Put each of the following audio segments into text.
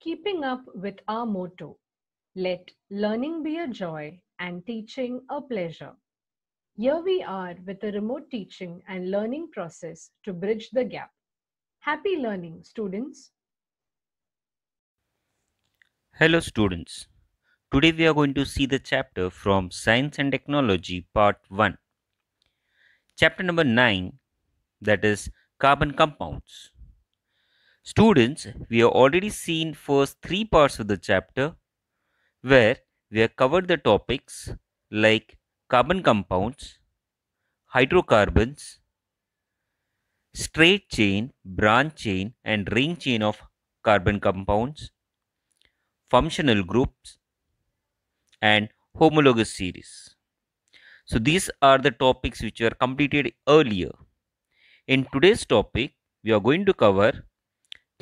keeping up with our motto let learning be a joy and teaching a pleasure. Here we are with a remote teaching and learning process to bridge the gap. Happy learning, students. Hello, students. Today we are going to see the chapter from Science and Technology, Part 1. Chapter number 9 that is Carbon Compounds. Students, we have already seen first three parts of the chapter where we have covered the topics like carbon compounds, hydrocarbons, straight chain, branch chain and ring chain of carbon compounds, functional groups and homologous series. So these are the topics which were completed earlier. In today's topic, we are going to cover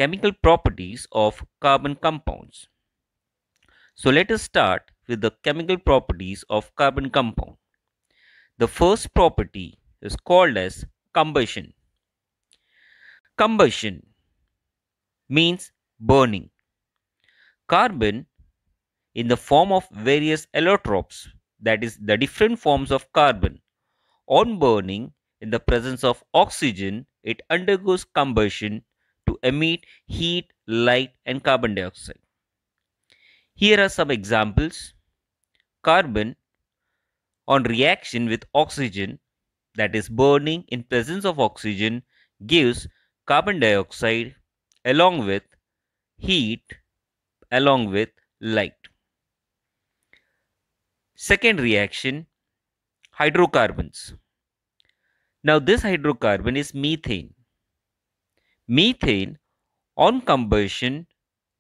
chemical properties of carbon compounds. So let us start with the chemical properties of carbon compound. The first property is called as combustion. Combustion means burning. Carbon in the form of various allotropes that is the different forms of carbon on burning in the presence of oxygen it undergoes combustion to emit heat, light and carbon dioxide. Here are some examples. Carbon on reaction with oxygen that is burning in presence of oxygen gives carbon dioxide along with heat along with light. Second reaction hydrocarbons. Now this hydrocarbon is methane Methane on combustion,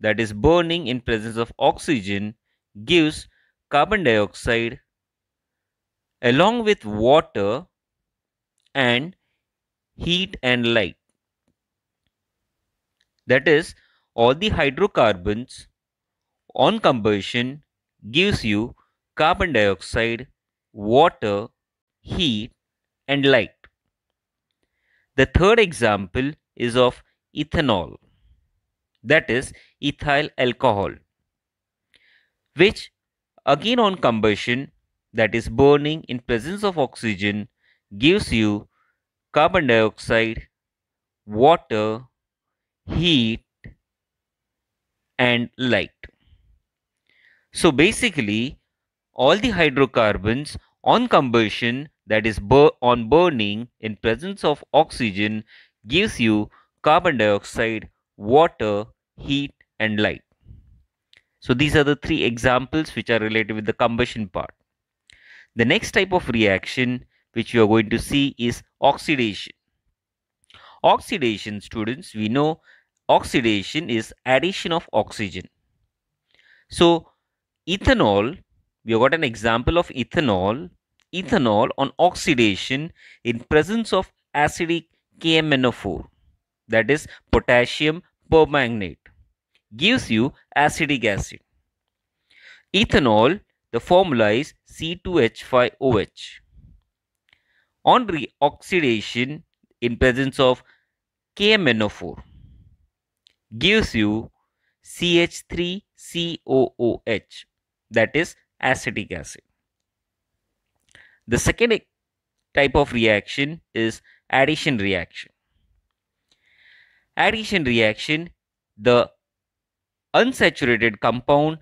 that is burning in presence of oxygen, gives carbon dioxide along with water and heat and light. That is, all the hydrocarbons on combustion gives you carbon dioxide, water, heat and light. The third example is of ethanol that is ethyl alcohol which again on combustion that is burning in presence of oxygen gives you carbon dioxide, water, heat and light. So basically all the hydrocarbons on combustion that is bur on burning in presence of oxygen gives you carbon dioxide, water, heat and light. So these are the three examples which are related with the combustion part. The next type of reaction which you are going to see is oxidation. Oxidation students we know oxidation is addition of oxygen. So ethanol we have got an example of ethanol ethanol on oxidation in presence of acidic KMNO4 that is potassium permanganate gives you acidic acid. Ethanol the formula is C2H5OH. On reoxidation in presence of KMNO4 gives you CH3COOH that is acetic acid. The second type of reaction is addition reaction. Addition reaction, the unsaturated compound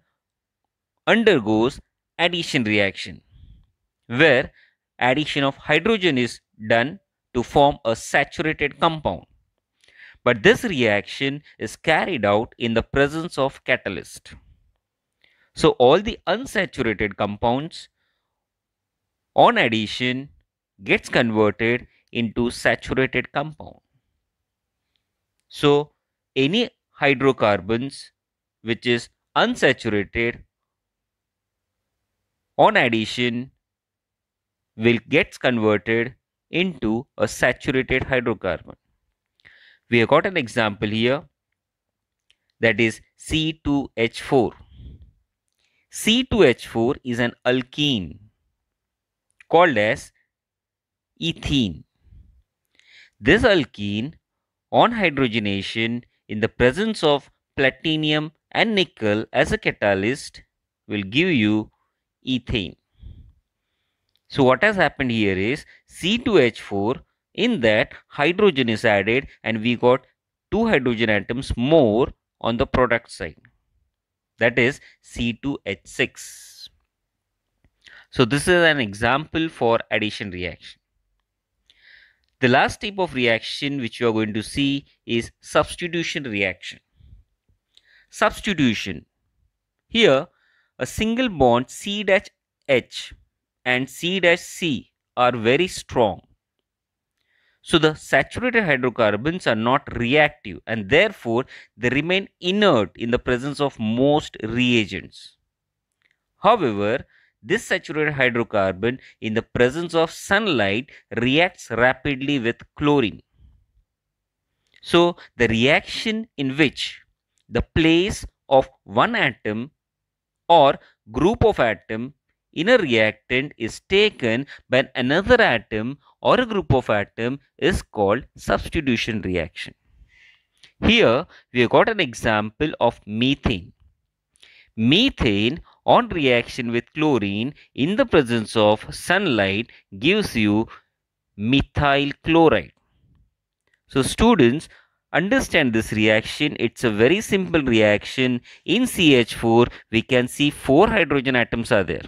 undergoes addition reaction where addition of hydrogen is done to form a saturated compound. But this reaction is carried out in the presence of catalyst. So all the unsaturated compounds on addition gets converted into saturated compound. So any hydrocarbons which is unsaturated on addition will gets converted into a saturated hydrocarbon. We have got an example here that is C2H4. C2H4 is an alkene called as ethene. This alkene on hydrogenation in the presence of platinum and nickel as a catalyst will give you ethane. So what has happened here is C2H4 in that hydrogen is added and we got two hydrogen atoms more on the product side that is C2H6. So this is an example for addition reaction. The last type of reaction which you are going to see is substitution reaction. Substitution. Here, a single bond C-H and C-C are very strong. So the saturated hydrocarbons are not reactive and therefore they remain inert in the presence of most reagents. However, this saturated hydrocarbon in the presence of sunlight reacts rapidly with chlorine. So the reaction in which the place of one atom or group of atom in a reactant is taken by another atom or a group of atom is called substitution reaction. Here we have got an example of methane. Methane on reaction with chlorine in the presence of sunlight gives you methyl chloride. So students understand this reaction. It's a very simple reaction. In CH4 we can see 4 hydrogen atoms are there.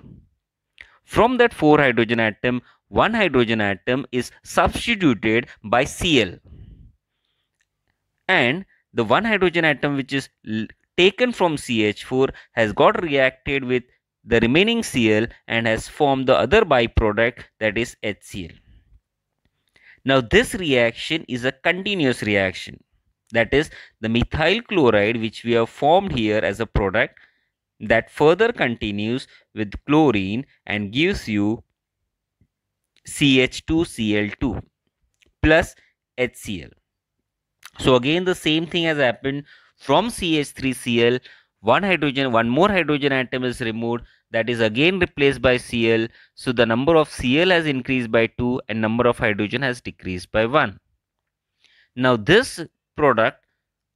From that 4 hydrogen atom, 1 hydrogen atom is substituted by Cl. And the one hydrogen atom which is taken from CH4 has got reacted with the remaining Cl and has formed the other byproduct that is HCl. Now this reaction is a continuous reaction that is the methyl chloride which we have formed here as a product that further continues with chlorine and gives you CH2Cl2 plus HCl. So again the same thing has happened from CH3Cl, one hydrogen, one more hydrogen atom is removed that is again replaced by Cl. So the number of Cl has increased by 2 and number of hydrogen has decreased by 1. Now this product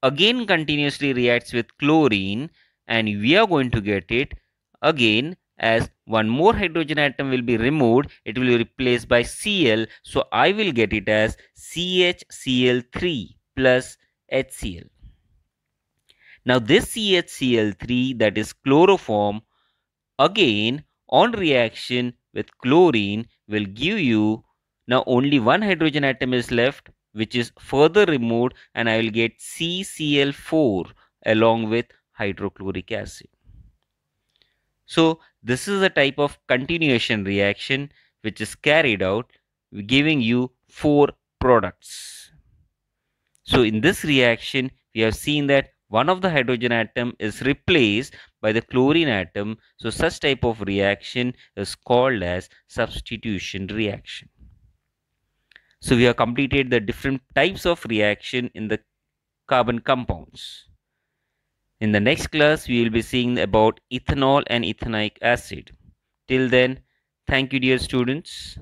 again continuously reacts with chlorine and we are going to get it again as one more hydrogen atom will be removed it will be replaced by Cl so I will get it as CHCl3 plus HCl now this CHCl3 that is chloroform again on reaction with chlorine will give you now only one hydrogen atom is left which is further removed and I will get CCl4 along with hydrochloric acid. So this is a type of continuation reaction which is carried out giving you four products. So in this reaction we have seen that one of the hydrogen atom is replaced by the chlorine atom. So such type of reaction is called as substitution reaction. So we have completed the different types of reaction in the carbon compounds. In the next class, we will be seeing about ethanol and ethanoic acid. Till then, thank you dear students.